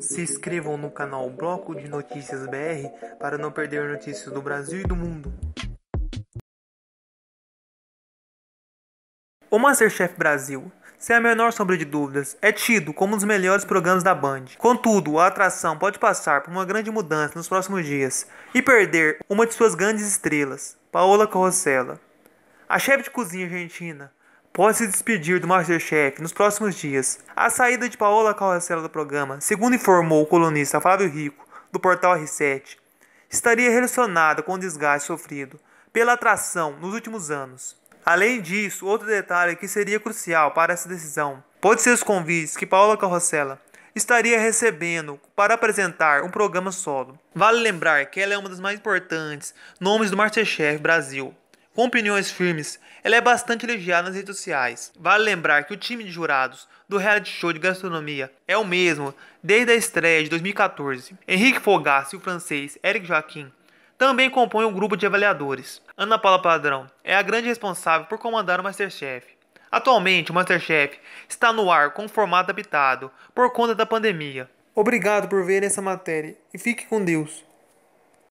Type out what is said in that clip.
Se inscrevam no canal Bloco de Notícias BR para não perder notícias do Brasil e do mundo. O Masterchef Brasil, sem a menor sombra de dúvidas, é tido como um dos melhores programas da Band. Contudo, a atração pode passar por uma grande mudança nos próximos dias e perder uma de suas grandes estrelas, Paola Carrossela. A chefe de cozinha argentina pode se despedir do Masterchef nos próximos dias. A saída de Paola Carracela do programa, segundo informou o colunista Flávio Rico, do portal R7, estaria relacionada com o desgaste sofrido pela atração nos últimos anos. Além disso, outro detalhe que seria crucial para essa decisão pode ser os convites que Paula Carrossela estaria recebendo para apresentar um programa solo. Vale lembrar que ela é uma das mais importantes nomes do Masterchef Brasil, com opiniões firmes, ela é bastante elogiada nas redes sociais. Vale lembrar que o time de jurados do reality show de gastronomia é o mesmo desde a estreia de 2014. Henrique Fogassi, e o francês Eric Joaquim também compõem um grupo de avaliadores. Ana Paula Padrão é a grande responsável por comandar o Masterchef. Atualmente, o Masterchef está no ar com um formato habitado por conta da pandemia. Obrigado por ver essa matéria e fique com Deus.